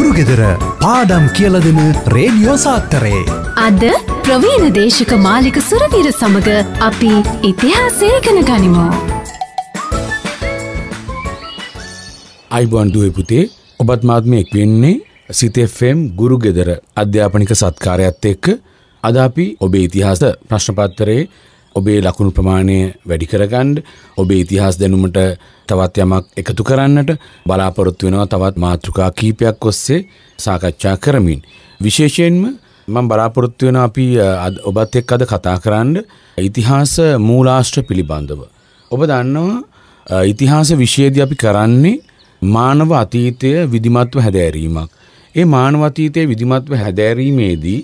ගුරුගෙදර පාඩම් කියලදෙන රේඩියෝ සාත්තරේ. අද ප්‍රවීණ දේශක මාලික සුරවීර සමඟ අපි ඉතිහාසය ඉගෙන ගනිමු. අයිබන්ඩුව පුතේ ඔබත් මාත්මයෙක් වෙන්නේ සිතෙෆම් ගුරුගෙදර අධ්‍යාපනික සත්කාරයක්ත් එක්ක අද අපි ඔබේ ඉතිහාස ප්‍රශ්නපත්තරේ ඔබේ ලකුණු ප්‍රමාණය වැඩි කරගන්න ඔබේ ඉතිහාස් දැනුමට තවත් යමක් එකතු කරන්නට බලාපොරොත්තු වෙනවා තවත් මාතෘකා කීපයක් ඔස්සේ සාකච්ඡා කරමින්. විශේෂයෙන්ම මම බලාපොරොත්තු වෙන අපි ඔබත් එක් අද කතා කරන්න ඉතිහාස මූලාශ්‍ර පිළිබඳව. ඔබ දන්නවා ඉතිහාස විශේද අපි කරන්නේ මානව අතීතය විදිමත්ව හැදෑරීමක්. ඒ මානව අතීතය විදිමත්ව හැදෑරීමේදී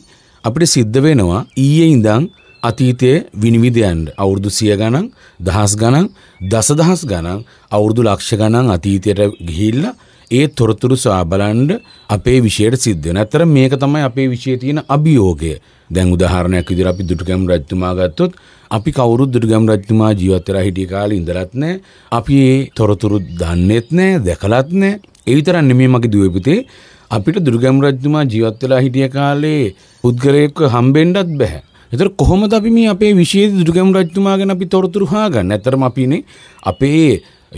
අපිට සිද්ධ වෙනවා ඊයේ ඉඳන් අතීතයේ විනිවිදයන්ට අවුරුදු සිය ගණන් දහස් ගණන් දසදහස් ගණන් අවුරුදු ලක්ෂ ගණන් අතීතයට ගිහිල්ලා ඒ තොරතුරු සාබලන්ඩ අපේ විෂයට සිද්ධන ඇතර මේක තමයි අපේ විෂය තියෙන අභියෝගය දැන් උදාහරණයක් විදිර අපි දුටුගැම් රජතුමා ගත්තොත් අපි කවුරු දුටුගැම් රජතුමා ජීවත්තර හිටිය කාල ඉඳලත් නෑ අපි තොරතුරු දන්නෙත් නෑ දැකලත් නෑ ඒවිතරන් නෙමේ මගේ දුවපුතේ අපිට දුර්ගම් රජතුමා ජීවත් වෙලා හිටිය කාලේ පුද්ගලයෙක්ව හම්බෙන්නත් බෑ එතර කොහොමද අපි මේ අපේ විශේෂ දුටුගැමු රජතුමා ගැන අපි තොරතුරු හොයාගන්නේ? ඇත්තටම අපිනේ අපේ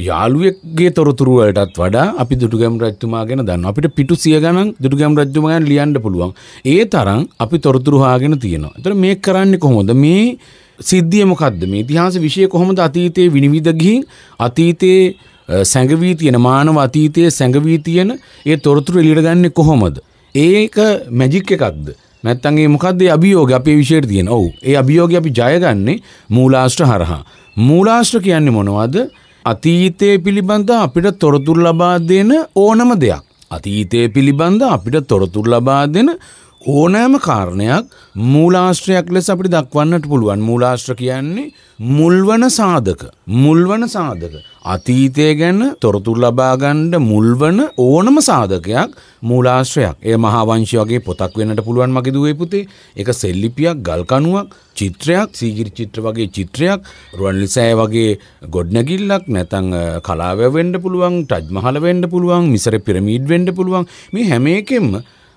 යාළුවෙක්ගේ තොරතුරු වලටත් වඩා අපි දුටුගැමු රජතුමා ගැන දන්නවා. අපිට පිටු සිය ගණන් දුටුගැමු රජතුමා ගැන ලියන්න පුළුවන්. ඒ තරම් අපි තොරතුරු හොයාගෙන තියෙනවා. එතන මේ කරන්නේ කොහොමද? මේ සිද්ධිය මොකද්ද? මේ ඉතිහාස විෂය කොහොමද අතීතයේ විනිවිද ගිහින් අතීතයේ සැඟවී තියෙන මානව අතීතයේ සැඟවී තියෙන ඒ තොරතුරු එළියට ගන්නේ කොහොමද? ඒක මැජික් එකක්ද? නැත්තන්ගේ මොකක්දේ අභියෝග අපේ විශයට තියෙන ඔවු ඒ අභියෝග අපි ජයගන්නේ මූලාශ්ට හරහා. මූලාශ්ට කියන්නේ මොනවද අතීතය පිළිබඳ අපිට තොරතුර ලබා දෙන ඕනම දෙයක්. අතීතය පිළිබඳ අපිට තොරතුර ලබා දෙන ඕනෑම කාරණයක් මූලාශ්‍රයක් ලෙස අපිට දක්වන්නට පුළුවන් මූලාශ්‍ර කියන්නේ මුල්වන සාධක මුල්වන සාධක අතීතය ගැන තොරතුරු ලබා ගන්න මුල්වන ඕනම සාධකයක් මූලාශ්‍රයක් ඒ මහාවංශය වගේ පොතක් වෙන්නට පුළුවන් මගේ දුවේ පුතේ ඒක සෙල්ලිපියක් ගල් කණුවක් චිත්‍රයක් සීගිරි චිත්‍ර වගේ චිත්‍රයක් රුවන්ලිසෑය වගේ ගොඩනැගිල්ලක් නැතන් කලාවැව වෙන්න පුළුවන් ටජ් මහල් වෙන්න පුළුවන් මිසර පිරමීඩ් වෙන්න පුළුවන් මේ හැම එකෙම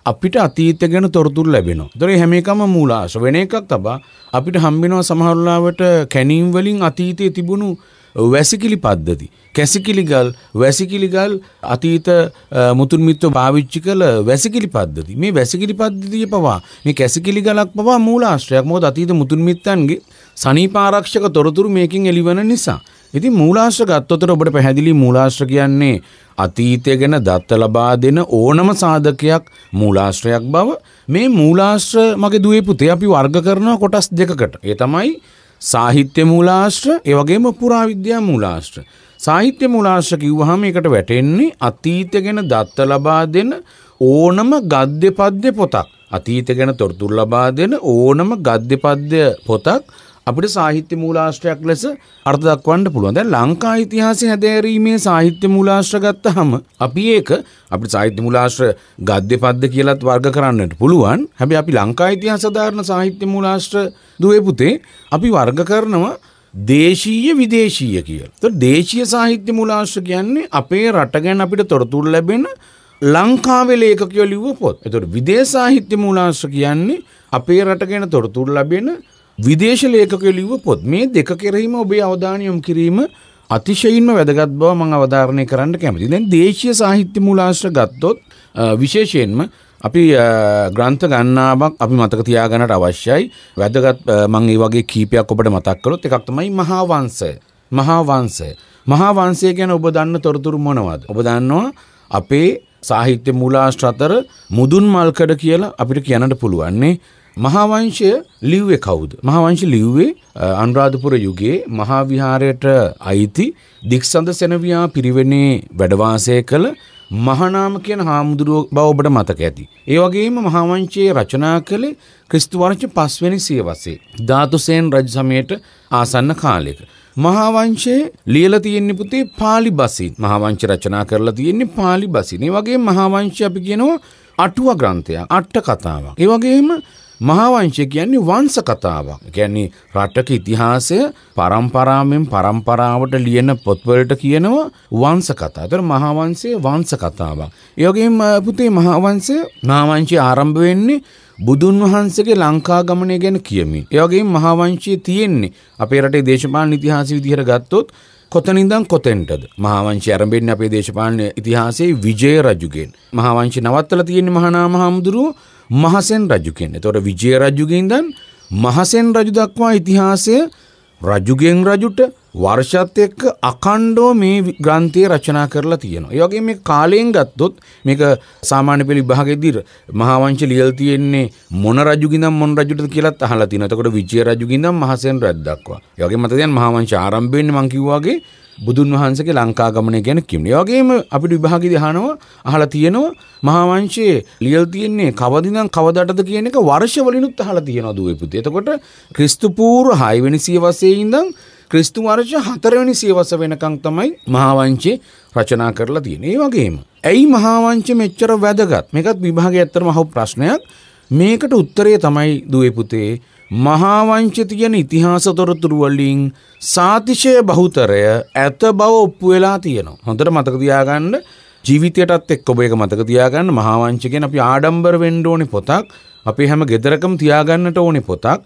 අපිට අතීතය ගැන තොරතුරු ලැබෙනවා. ඒතර හැම එකම මූලාශ්‍ර වෙන එකක් තබා අපිට හම්බෙනවා සමහරලාවට කැණීම් වලින් අතීතයේ තිබුණු වැසිකිලි පද්ධති. කැසිකිලි ගල්, වැසිකිලි ගල් අතීත මුතුන් මිත්ව පාවිච්චි කළ වැසිකිලි පද්ධති. මේ වැසිකිලි පද්ධතිය පවා මේ කැසිකිලි ගලක් පවා මූලාශ්‍රයක්. මොකද අතීත මුතුන් මිත්තන්ගේ සනීපාරක්ෂක තොරතුරු මේකින් එළිවන නිසා. ඉතින් මූලාශ්‍ර ගත්තොතට ඔබට පැහැදිලි මූලාශ්‍ර කියන්නේ අතීතය ගැන දත්ත ලබා දෙන ඕනම සාධකයක් මූලාශ්‍රයක් බව මේ මූලාශ්‍ර මගේ දුවේ පුතේ අපි වර්ග කරනවා කොටස් දෙකකට. ඒ තමයි සාහිත්‍ය මූලාශ්‍ර, ඒ වගේම පුරාවිද්‍යා මූලාශ්‍ර. සාහිත්‍ය මූලාශ්‍ර කිව්වහම ඒකට වැටෙන්නේ අතීතය ගැන දත්ත ලබා දෙන ඕනම ගද්‍ය පද්‍ය පොතක්. අතීත ගැන තොරතුරු ලබා දෙන ඕනම ගද්‍ය පද්‍ය පොතක් අපිට සාහිත්‍ය මූලාශ්‍රයක් ලෙස අර්ථ දක්වන්න පුළුවන්. දැන් ලංකා ඉතිහාසය හැදෑරීමේ සාහිත්‍ය මූලාශ්‍ර ගත්තාම අපි ඒක අපිට සාහිත්‍ය මූලාශ්‍ර ගද්‍ය පද්‍ය කියලාත් වර්ග කරන්නට පුළුවන්. හැබැයි අපි ලංකා ඉතිහාස සාධාරණ සාහිත්‍ය මූලාශ්‍ර දුවේ පුතේ අපි වර්ග කරනවා දේශීය විදේශීය කියලා. ඒතකොට දේශීය සාහිත්‍ය මූලාශ්‍ර කියන්නේ අපේ රට ගැන අපිට තොරතුරු ලැබෙන ලංකාවේ ලේඛකයෝ ලිව්ව පොත්. ඒතකොට විදේශ සාහිත්‍ය මූලාශ්‍ර කියන්නේ අපේ රට ගැන තොරතුරු ලැබෙන විදේශ ලේකකයෝ ලිව්ව පොත් මේ දෙක කෙරෙහිම ඔබේ අවධානය යොමු කිරීම අතිශයින්ම වැදගත් බව මම අවධාරණය කරන්න කැමතියි. දැන් දේශීය සාහිත්‍ය මූලාශ්‍ර ගත්තොත් විශේෂයෙන්ම අපි ග්‍රන්ථ ගන්නාවක් අපි මතක තියාගන්නට අවශ්‍යයි. වැදගත් මම ඒ වගේ කීපයක් ඔබට මතක් කළොත් එකක් තමයි මහා වංශය. මහා වංශය. මහා වංශය ගැන ඔබ දන්න තොරතුරු මොනවද? ඔබ දන්නවා අපේ සාහිත්‍ය මූලාශ්‍ර අතර මුදුන් මල්කඩ කියලා අපිට කියන්නට පුළුවන්නේ මහාවංශය ලිව්වේ කවුද? මහාවංශ ලිව්වේ අනුරාධපුර යුගයේ මහා විහාරයට අයිති දික්සඳ සෙනවියා පිරිවෙනේ වැඩවාසය කළ මහනාම කියන හාමුදුරුව බව ඔබට මතක ඇති. ඒ වගේම මහාවංශයේ රචනා කළේ ක්‍රිස්තු වර්ෂ 5 වෙනි සියවසේ ධාතුසේන රජ සමයට ආසන්න කාලයක. මහාවංශයේ ලියලා තියෙන්නේ පුතේ pāli බසින්. මහාවංශ රචනා කරලා තියෙන්නේ pāli බසින්. ඒ වගේම මහාවංශය අපි කියනවා අටුව ග්‍රන්ථයක්, අට කතාවක්. ඒ වගේම මහාවංශය කියන්නේ වංශ කතාවක්. කියන්නේ රටක ඉතිහාසය පරම්පරාවෙන් පරම්පරාවට ලියන පොත්වලට කියනවා වංශ කතා. ඒතර මහාවංශයේ වංශ කතාවක්. ඒ වගේම පුතේ මහාවංශය නාමංශය ආරම්භ වෙන්නේ බුදුන් වහන්සේගේ ලංකා ගමනය ගැන කියමින්. ඒ වගේම මහාවංශය තියෙන්නේ අපේ රටේ දේශපාලන ඉතිහාසය විදිහට ගත්තොත් කොතනින්දන් කොතෙන්ටද මහාවංශය ආරම්භෙන්නේ අපේ දේශපාලන ඉතිහාසයේ විජය රජුගෙන්. මහාවංශය නවත්තලා තියෙන්නේ මහානාම හාමුදුරුවෝ මහසෙන් රජු කියන්නේ. එතකොට විජය රජුගෙන් ඉඳන් මහසෙන් රජු දක්වා ඉතිහාසය රජුගෙන් රජුට වර්ෂත් එක්ක අකණ්ඩෝ මේ ග්‍රන්ථය රචනා කරලා තියෙනවා. ඒ වගේ මේ කාලයෙන් ගත්තොත් මේක සාමාන්‍ය පෙළ විභාගෙදී මහාවංශ ලියලා තියෙන්නේ මොන රජුගින්නම් මොන රජුටද කියලාත් අහලා තියෙනවා. එතකොට විජය රජුගින්නම් මහසෙන් රජු දක්වා. ඒ වගේ මත දැන් මහාවංශ ආරම්භ වෙන්නේ මම කිව්වා වගේ බුදුන් වහන්සේගේ ලංකා ගමනය ගැන කිව්නේ. ඒ වගේම අපිට විභාගෙදී අහනවා අහලා තියෙනවා මහා වංශයේ ලියලා තියෙන්නේ කවදිනම් කවදටද කියන එක වර්ෂවලිනුත් අහලා තියෙනවා දුවේ පුතේ. එතකොට ක්‍රිස්තු පූර්ව 6 වෙනි සියවසේ ඉඳන් ක්‍රිස්තු වර්ෂ 4 වෙනි සියවස වෙනකන් තමයි මහා වංශේ රචනා කරලා තියෙන්නේ. ඒ වගේම ඇයි මහා වංශය මෙච්චර වැදගත්? මේකත් විභාගයේ ඇත්තම අහපු ප්‍රශ්නයක්. මේකට උත්තරය තමයි දුවේ පුතේ මහාවංචතියන ඉතිහාස තොරතුරුවලින් සාතිශය බහුතරය ඇත බව ඔප්පු වෙලා තියෙනවා. හොඳට මතකතියාගන්න ජීවිතයටත් එක් ඔබ එක මතකතියාගන්න මහාවංචකෙන් අපි ආඩම්බර වෙන්ඩෝනි පොතක් අපි හැම ගෙදරකම් තියාගන්නට ඕනි පොතක්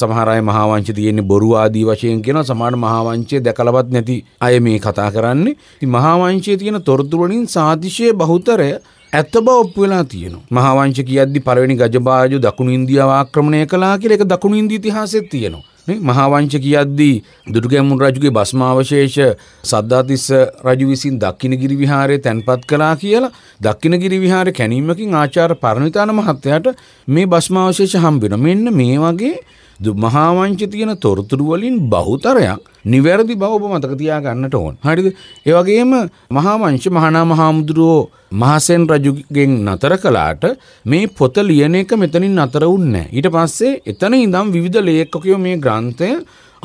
සමහරයි මහාවංච තියෙන්නේ බොරු ආදී වශයෙන් කියන සමාන මහාවංචය දැකලවත් නැති අය මේ කතා කරන්නේ. ඉතින් මහාවංශයේ තියෙන තොරතුරු වලින් සාතිශය බහුතරය ඇත්ත බව ඔප්පු වෙලා තියෙනවා. මහාවංශ කියද්දි පළවෙනි ගජබාජු දකුණු ඉන්දියාව ආක්‍රමණය කළා කියලා ඒක දකුණු ඉන්දීය ඉතිහාසෙත් තියෙනවා. නේ මහාවංශ කියද්දි දුටුගැමුණු රජුගේ භස්මාවශේෂ සද්දාතිස්ස රජු විසින් දක්ෂිණගිරි විහාරයේ තැන්පත් කළා කියලා දක්ෂිණගිරි විහාරේ කැණීමකින් ආචාර්ය පරණවිතාන මහත්තයාට මේ භස්මාවශේෂ හම්බ වෙනවා. මෙන්න මේ වගේ මහාවංචි තියෙන තොරතුරු වලින් බහුතරයක් නිවැරදි බව ඔබ මතක තියා ගන්නට ඕන. හරිද? ඒ වගේම මහාවංශ මහානා මහාමුදුරෝ මහසෙන් රජුගෙන් නතර කළාට මේ පොත ලියන එක මෙතනින් නතර වුණේ නැහැ. ඊට පස්සේ එතන ඉඳන් විවිධ ලේඛකයෝ මේ ග්‍රන්ථය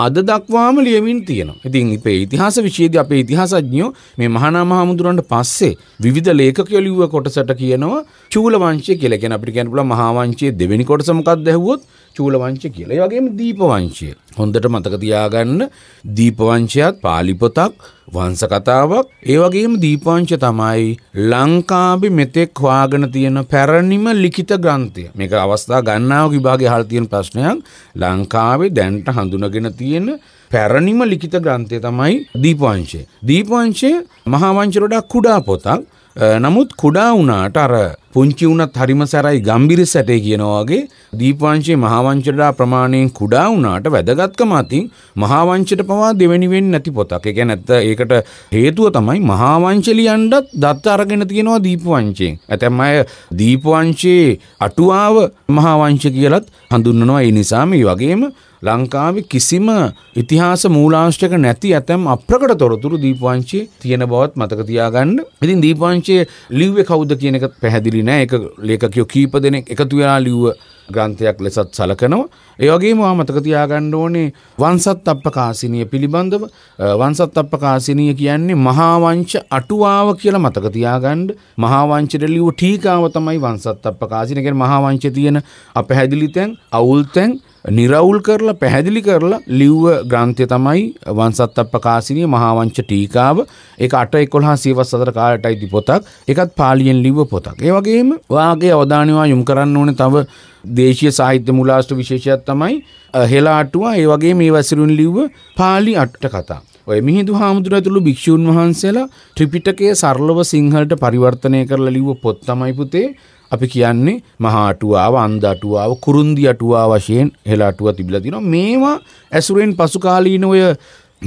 අද දක්වාම ලියමින් තියෙනවා. ඉතින් අපේ ඉතිහාස විෂයේදී අපේ ඉතිහාසඥයෝ මේ මහානා මහමුදුරන්ට පස්සේ විවිධ ලේඛකයෝ ලිව්ව කොටසට කියනවා චූල වංශය කියලා. කියන අපිට කියන්න පුළුවන් මහා වංශයේ දෙවෙනි කොටස මොකක්ද ඇහුවොත් චූලවංශය කියලා. ඒ වගේම දීපවංශය. හොඳට මතක තියාගන්න දීපවංශයත් පාලි පොතක්, වංශ කතාවක්. ඒ වගේම දීපවංශය තමයි ලංකාවේ මෙතෙක් හොයාගෙන තියෙන පැරණිම ලිඛිත ග්‍රන්ථය. මේක අවස්ථා ගණනාවක විභාගයේ අහලා තියෙන ප්‍රශ්නයක්. ලංකාවේ දැනට හඳුනගෙන තියෙන පැරණිම ලිඛිත ග්‍රන්ථය තමයි දීපවංශය. දීපවංශය මහා වංශයට වඩා කුඩා පොතක්. නමුත් කුඩා වුණාට අර පුංචි වුණත් හරිම සැරයි ගම්බිරි සැටේ කියනවාගේ දීපවංශයේ මහාවංශඩා ප්‍රමාණයෙන් කුඩා වුණාට වැදගත්කම අතින් මහාවංශයට පවා දෙවෙනි වෙන්නේ නැති පොතක්. ඒ කියන්නේ ඒකට හේතුව තමයි මහාවංශ ලියනවත් දත්ත අරගෙන තියෙනවා දීපවංශයෙන්. ඇතැම් අය දීපවංශයේ අටුවාව මහාවංශ කියලත් හඳුන්වනවා. ඒ නිසා මේ වගේම ලංකාවේ කිසිම ඉතිහාස මූලාංශයක නැති ඇතැම් අප්‍රකට තොරතුරු දීපවංශයේ තියෙන බවත් මතක තියාගන්න. ඉතින් දීපවංශයේ ලිව්වේ කවුද කියන එක පැහැදිලි නෑ. ඒක ලේඛකයෝ කීප දෙනෙක් එකතු වෙලා ලිව්ව ග්‍රන්ථයක් ලෙසත් සලකනවා. ඒ වගේම ආ මතක තියාගන්න ඕනේ වංශත් අප්පකාසිනිය පිළිබඳව වංශත් අප්පකාසිනිය කියන්නේ මහා වංශ අටුවාව කියලා මතක තියාගන්න. මහා වංශයට ලිව්ව ටීකාව තමයි වංශත් අප්පකාසිනිය කියන්නේ මහා වංශයේ තියෙන අපැහැදිලි තැන්, අවුල් තැන් නිරවුල් කරලා පැහැදිලි කරලා ලිව්ව ග්‍රන්ථය තමයි වන්සත් අප කාසිනය මහාවංච ටීකාව එක අට එකොල්හා සීවස් සතර කාලට අයිති පොතක් එකත් පාලියෙන් ලිව්ව පොතක් ඒවගේම වාගේ අවධානවා යුම් කරන්න ඕන තව දේශය සාහිත්‍ය මුලාස්ට විශේෂයක් තමයි හෙලාටුවා ඒ වගේ මේ වැසිරුන් ලිව්ව පාලි අට්ට කතා ඔය මිහිදු හාමුදුර ඇතුළු භික්‍ෂූන් වහන්සේලා ත්‍රිපිටකය සරලව සිංහලට පරිවර්තනය කරලා ලිව්ව පොත් තමයි පුතේ අපි කියන්නේ මහා අටුවාව අන්ධ අටුවාව කුරුන්දි අටුවා වශයෙන් හෙළ අටුවා තිබිලා තියෙනවා මේවා ඇසුරෙන් පසු කාලීන ඔය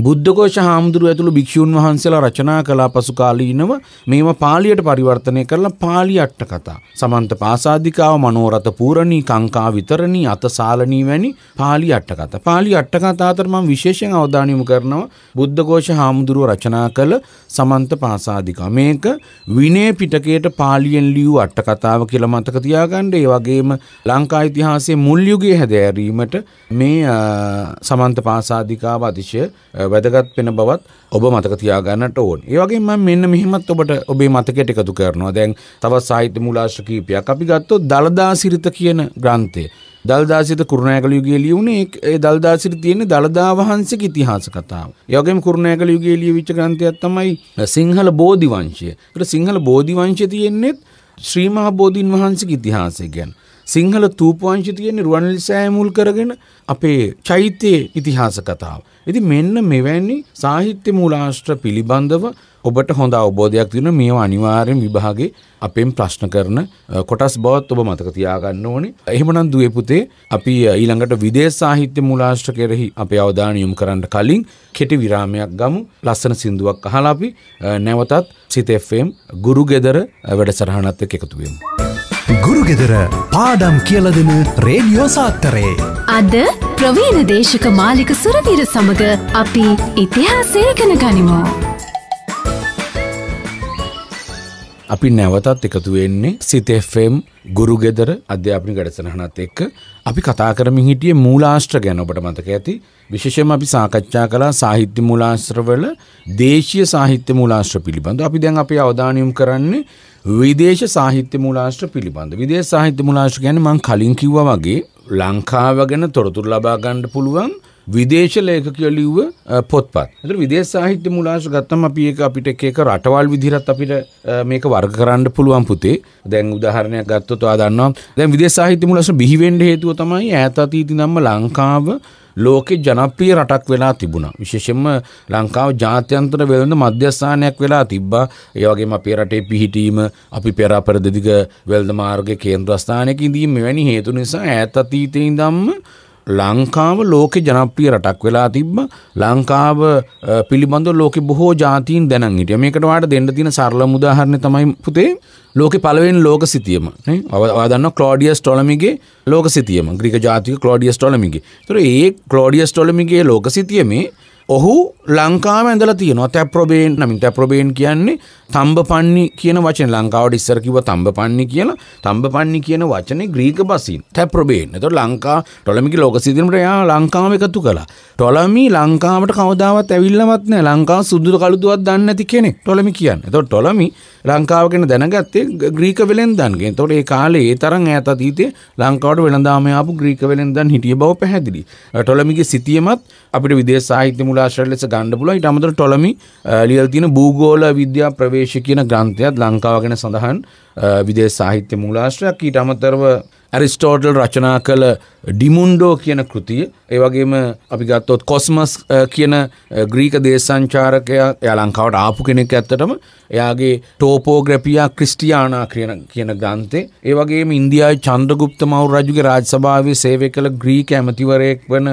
බුද්ධකෝෂ හාමුදුරුව ඇතුළු භික්ෂූන් වහන්සේලා රචනා කලා පසු කාලීනව මේම පාලියට පරිවර්තනය කරලා පාලි අට්ට කතා. සමන්ත පාසාධිකාව මනෝරත පූරණී කංකා විතරණී අතසාලනී වැනි පාලි අට්ට කතා. පාලි අට්ට කතා අතර මම විශේෂයෙන් අවධානය යොමු කරනවා බුද්ධකෝෂ හාමුදුරුව රචනා කළ සමන්ත පාසාධිකාව. මේක විනය පිටකයට පාලියෙන් ලියූ අට්ට කතාව කියලා මතක තියාගන්න. ඒ වගේම ලංකා ඉතිහාසයේ මුල් යුගයේ හැදෑරීමට මේ සමන්ත පාසාධිකාව අතිශය වැදගත් වෙන බවත් ඔබ මතක තියාගන්නට ඕන. ඒ වගේම මම මෙන්න මෙහිමත් ඔබට ඔබේ මතකයට එකතු කරනවා. දැන් තවත් සාහිත්‍ය මූලාශ්‍ර කීපයක් අපි ගත්තොත් දලදා සිරිත කියන ග්‍රන්ථය. දල්දා සිරිත කුරුණෑගල යුගයේ ලියුණේ ඒ දල්දා සිරිත තියෙන දලදා වහන්සේගේ ඉතිහාස කතාව. ඒ වගේම කුරුණෑගල යුගයේ ලියවිච්ච ග්‍රන්ථයක් තමයි සිංහල බෝධි වංශය. ඒකට සිංහල බෝධි වංශය තියෙන්නේ ශ්‍රී මහ බෝධින් වහන්සේගේ ඉතිහාසය ගැන. සිංහල තූපවංශි තියෙන රුවන්වැලි සෑය මුල් කරගෙන අපේ චෛත්‍යයේ ඉතිහාස කතාව. ඉතින් මෙන්න මෙවැනි සාහිත්‍ය මූලාශ්‍ර පිළිබඳව ඔබට හොඳ අවබෝධයක් තියෙන මේව අනිවාර්යෙන් විභාගේ අපෙන් ප්‍රශ්න කරන කොටස් බවත් ඔබ මතක තියාගන්න ඕනේ. එහෙමනම් දුවේ පුතේ අපි ඊළඟට විදේශ සාහිත්‍ය මූලාශ්‍ර කෙරෙහි අපේ අවධානය යොමු කරන්න කලින් කෙටි විරාමයක් ගමු. ලස්සන සින්දුවක් අහලා අපි නැවතත් සිත FM ගුරු ගෙදර වැඩසටහනත් එක්ක එකතු වෙමු. ගුරුගෙදර පාඩම් කියලදෙන රේඩියෝ සාත්තරේ. අද ප්‍රවීණ දේශක මාලික සුරවීර සමඟ අපි ඉතිහාසේකන ගනිමෝ. අපි නැවතත් එකතු වෙන්නේ සිතෙෆම් ගුරුගෙදර අධ්‍යාපනි ගඩසනහනත් එක්ක අපි කතා කරමින් හිටිය මූලාශ්‍ර ගැන ඔබට මතක ඇති විශේෂම අපි සාකච්ඡා කලා සාහිත්‍ය මූලාශ්‍රවල දේශීය සාහිත්‍ය මූලාශ්‍ර පිළිබඳ අපි දැන් අපි අවධානයම් කරන්නේ විදේශ සාහිත්‍ය මූලාශ්‍ර පිළිබඳ විදේශ සාහිත්‍ය මූලාශ්‍ර ගැන මං කලින් කිව්වා වගේ ලංකාව ගැන තොරතුරු ලබා ගන්න පුළුවන් විදේශ ලේඛකයෝ ලිව්ව පොත්පත්. ඒතර විදේශ සාහිත්‍ය මූලාශ්‍ර ගත්තම අපි ඒක අපිට එක එක රටවල් විදිහට අපිට මේක වර්ග කරන්න පුළුවන් පුතේ. දැන් උදාහරණයක් ගත්තොත් ඔයා දන්නවා දැන් විදේශ සාහිත්‍ය මූලාශ්‍ර බිහි වෙන්න හේතුව තමයි ඈත අතීතේ නම්ම ලංකාව ලෝකෙ ජනප්‍රිය රටක් වෙලා තිබුණා. විශේෂයෙන්ම ලංකාව ජාත්‍යන්තර වෙළඳ මධ්‍යස්ථානයක් වෙලා තිබ්බා. ඒ වගේම අපේ රටේ පිහිටීම, අපි පෙර අපරදෙදිග වෙළඳ මාර්ගයේ කේන්ද්‍රස්ථානයක ඉඳීම මෙවැනි හේතු නිසා ඈත අතීතයේ ඉඳන්ම ලංකාව ලෝකෙ ජනප්‍රිය රටක් වෙලා තිබ්බ ලංකාව පිළිබඳ ලෝක බොහෝ ජාතීන් දැනන් හිටිය මේකට වාට දෙන්න තින සරල මුදාහරණ තමයි පුතේ ලෝක පලවෙන් ලෝක සිතියම අවදන්න කලෝඩියස් ටොලමිගේ ලෝක සිතියම ග්‍රික ජාතික කලෝඩියස් ටොලමිගේ තුර ඒ කලෝඩියස් ටොලමිගේ ලෝක සිතියමේ ඔහු ලංකාව ඇඳල තියෙනවා තැප්‍රබේන් නමින් තැප්‍රබේන් කියන්නේ තම්බ පන්නි කියන වචන ලංකාවට ඉස්සර කිව්ව තම්බ පන්නි කියලා තම්බ පන්නි කියන වචනේ ග්‍රීක බසින් තැප්‍රබේන්. එතකොට ලංකා ටොලමිගේ ලෝක සිදිනමට එයා ලංකාව එකතු කළා. ටොලමි ලංකාවට කවදාවත් ඇවිල්ලවත් නැහැ. ලංකාව සුදු කළුදුවක් දන්නේ නැති කෙනෙක් ටොලමි කියන්නේ. එතකොට ටොලමි ලංකාව ගැන දැනගත්තේ ග්‍රීක වෙළෙන්දන්ගෙන්. එතකොට ඒ කාලේ ඒ තරම් ඈත අතීතයේ ලංකාවට වෙළඳාම ආපු ග්‍රීක වෙළෙන්දන් හිටිය බව පැහැදිලි. ටොලමිගේ සිතියමත් අපිට විදේශ සාහිත්‍ය මූලාශ්‍ර ලෙස ගණ්ඩ පුල ඉට අමතර ටොලමි ලියල් තින භූගෝල විද්‍යා ප්‍රවේශ කියන ග්‍රන්ථයත් ලංකාව ගැන සඳහන් විදේ සාහිත්‍ය මූලාශ්‍රයක් ඊට අමතරව ඇරිස්ටෝටල් රචනා කළ ඩිමුන්ඩෝ කියන කෘතිය ඒවගේම අපි ගත්තොත් කොස්මස් කියන ග්‍රීක දේශංචාරකයා එයා ලංකාවට ආපු කෙනෙක් ඇත්තටම එයාගේ ටෝපෝග්‍රැපියා ක්‍රිස්ටියානා කියන කියන ගන්තේ ඒවගේ ඉන්දයා චන්ද්‍රගුප්ත මවු රජුගේ රාජ්‍යසභාවේ සේවය කළ ග්‍රීක ඇමතිවරයෙක් වන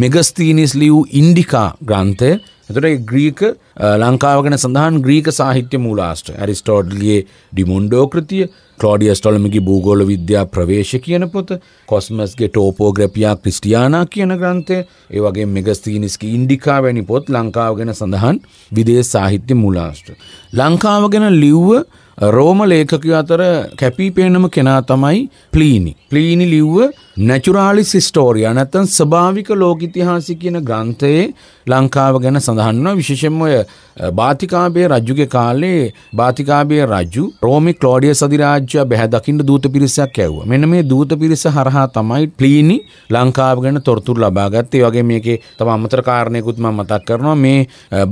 මෙගස්තීනිස් ලියූ ඉන්ඩිකා ග්‍රන්ථය එතට ග්‍රීක ලංකාවගෙන සඳහන් ග්‍රීක සාහිත්‍ය මූලාස්ට ඇරිස්ටෝඩ්ලියේ ඩිමුන්ඩෝ කෘතිය ක්‍රෝඩිය ස්ටොලමිකි භූගෝල විද්‍යා ප්‍රවේශ කියන පොත කොස්මස්ගේ ටෝපෝග්‍රපියා ක්‍රිස්ටියානා කියන ග්‍රන්ථය ඒ වගේ මෙගස්තීනිස්කි ඉන්ඩිකා වැනි පොත් ලංකාවගෙන සඳහන් විදේ සාහිත්‍ය මූලාස්ට. ලංකාවගෙන ලිව්ව රෝම ලේඛකයෝ අතර කැපී පෙනෙනම කෙනා තමයි ප්ලීනි. ප්ලීනි ලිව්ව නැචුරාලිස් හිස්ටෝරියා නැත්නම් ස්වභාවික ලෝක ඉතිහාසය කියන ග්‍රන්ථයේ ලංකාව ගැන සඳහන් වෙනවා විශේෂයෙන්ම ඔය බාතිකාභය රජුගේ කාලේ බාතිකාභය රජු රෝමි ක්ලෝඩියස් අධිරාජ්‍ය බැහැ දකින්න දූත පිරිසක් ඇව්වා. මෙන්න මේ දූත පිරිස හරහා තමයි ප්ලීනි ලංකාව ගැන තොරතුරු ලබා ගත්තේ. ඒ වගේ මේකේ තම අමතර කාරණයකුත් මම මතක් කරනවා මේ